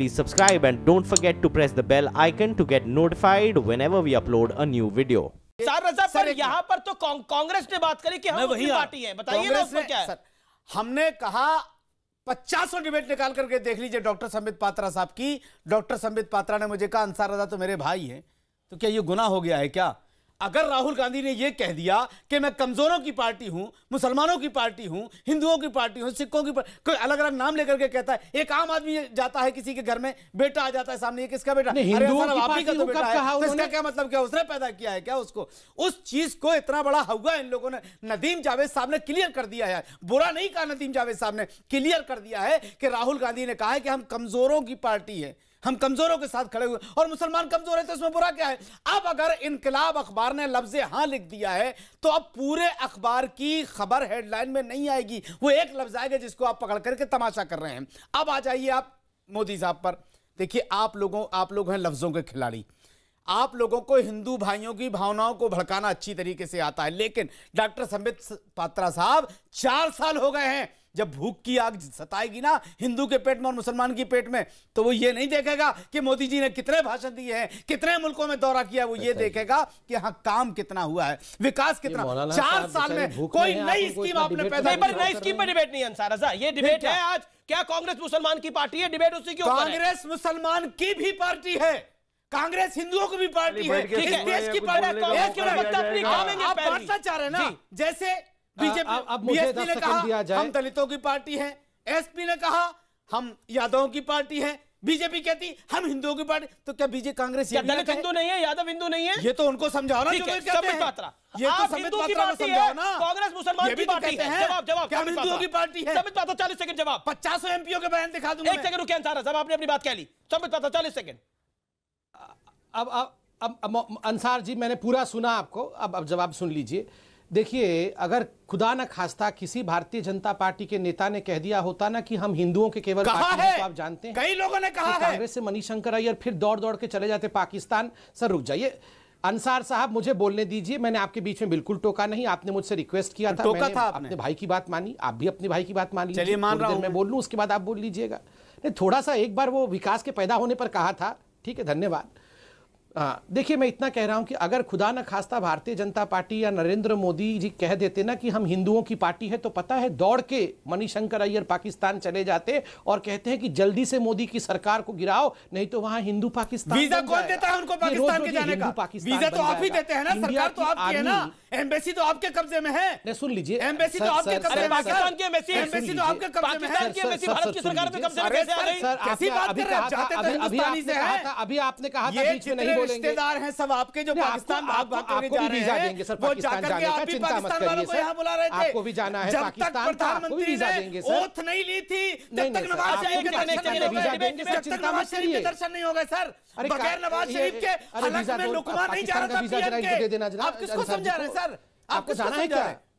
please subscribe and don't forget to press the bell icon to get notified whenever we upload a new video. sir raza sir yahan par to congress ne baat kari ki hum वही party hai bataiye na usme kya hai sir, हमने कहा पचासों debate निकाल करके देख लीजिए doctor Sambit Patra साहब की doctor Sambit Patra ने मुझे कहा अंसार रजा तो मेरे भाई हैं तो क्या ये गुना हो गया है क्या अगर राहुल गांधी ने यह कह दिया कि मैं कमजोरों की पार्टी हूं मुसलमानों की पार्टी हूं हिंदुओं की पार्टी हूं सिखों की पार्टी कोई अलग अलग नाम लेकर के कहता है एक आम आदमी जाता है किसी के घर में बेटा आ जाता है सामने किसका बेटा तो तो इसका क्या मतलब क्या उसने पैदा किया है क्या उसको उस चीज को इतना बड़ा हुआ इन लोगों ने नदीम जावेद साहब ने क्लियर कर दिया है बुरा नहीं कहा नदीम जावेद साहब ने क्लियर कर दिया है कि राहुल गांधी ने कहा है कि हम कमजोरों की पार्टी है हम कमजोरों के साथ खड़े हुए और मुसलमान कमजोर है तो इसमें बुरा क्या है अब अगर इनकलाब अखबार ने लफ्ज हां लिख दिया है तो अब पूरे अखबार की खबर हेडलाइन में नहीं आएगी वो एक लफ्ज आएगा जिसको आप पकड़ करके तमाशा कर रहे हैं अब आ जाइए आप मोदी साहब पर देखिए आप लोगों आप लोग हैं लफ्जों के खिलाड़ी आप लोगों को हिंदू भाइयों की भावनाओं को भड़काना अच्छी तरीके से आता है लेकिन डॉक्टर संबित पात्रा साहब चार साल हो गए हैं जब भूख की आग सताएगी ना हिंदू के पेट में और मुसलमान के पेट में तो वो ये नहीं देखेगा कि मोदी जी ने कितने भाषण दिए हैं कितने मुल्कों में दौरा किया वो ये अच्छा देखेगा कि हाँ काम कितना हुआ है विकास कितना चार साल में कोई नई स्कीम आपने नई स्कीम पर डिबेट नहीं अंसार ये डिबेट है आज क्या कांग्रेस मुसलमान की पार्टी है डिबेट उसी की कांग्रेस मुसलमान की भी पार्टी है कांग्रेस हिंदुओं की भी पार्टी है ठीक है तो- देश की तो पार्टी है आप चाह रहे हैं ना जैसे Uh, बीजेपी ने कहा दिया जाए। हम दलितों की पार्टी है एसपी ने कहा हम यादवों की पार्टी है बीजेपी कहती हम हिंदुओं की पार्टी तो क्या बीजेपी कांग्रेस दलित हिंदू नहीं है यादव हिंदू नहीं है ये तो उनको समझाओ ना ये तो समित पात्रा को समझाओ ना कांग्रेस मुसलमान की तो पार्टी है जवाब जवाब हिंदुओं की पार्टी है समित पात्र चालीस सेकंड जवाब 500 एमपीओ के बयान दिखा दूंगा एक सेकंड रुके अंसारा साहब आपने अपनी बात कह ली समित पात्र चालीस सेकंड अब अब अब अंसार जी मैंने पूरा सुना आपको अब अब जवाब सुन लीजिए देखिए अगर खुदा न खास्ता किसी भारतीय जनता पार्टी के नेता ने कह दिया होता ना कि हम हिंदुओं के केवल पार्टी है तो आप जानते हैं कई लोगों ने कहा तो है कांग्रेस से मनीष शंकर अयर फिर दौड़ दौड़ के चले जाते पाकिस्तान सर रुक जाइए अंसार साहब मुझे बोलने दीजिए मैंने आपके बीच में बिल्कुल टोका नहीं आपने मुझसे रिक्वेस्ट किया था टोका था अपने भाई की बात मानी आप भी अपने भाई की बात मान लीजिए मान रहा हूं मैं बोल लू उसके बाद आप बोल लीजिएगा नहीं थोड़ा सा एक बार वो विकास के पैदा होने पर कहा था ठीक है धन्यवाद देखिए मैं इतना कह रहा हूं कि अगर खुदा न खास्ता भारतीय जनता पार्टी या नरेंद्र मोदी जी कह देते ना कि हम हिंदुओं की पार्टी है तो पता है दौड़ के मणिशंकर अय्यर पाकिस्तान चले जाते और कहते हैं कि जल्दी से मोदी की सरकार को गिराओ नहीं तो वहां हिंदू पाकिस्तान वीजा कौन देता है उनको पाकिस्तान के जाने का वीजा तो आप ही देते हैं ना सरकार तो आपकी है ना एम्बेसी तो आपके कब्जे में है सुन लीजिए एम्बेसी तो, तो आपके कब्जे में पाकिस्तान की एम्बेसी एम्बेसी तो आपके कब्जे में है भारत तो की सरकार के कब्जे में कैसे आ अभी आपने कहा था बीच में नहीं रिश्तेदार हैं सब आपके जो पाकिस्तान भाग भाग जा रहे हैं वो जाकर के आप भी पाकिस्तान वालों को बुला रहे थे आपको भी जाना है ओथ नहीं ली थी जब तक नवाज शरीफ के दर्शन नहीं हो गए सर बगैर नवाज शरीफ के अलग में लुकमा नहीं जा रहा था आप किसको समझा रहे हैं सर आपको जाना है क्या है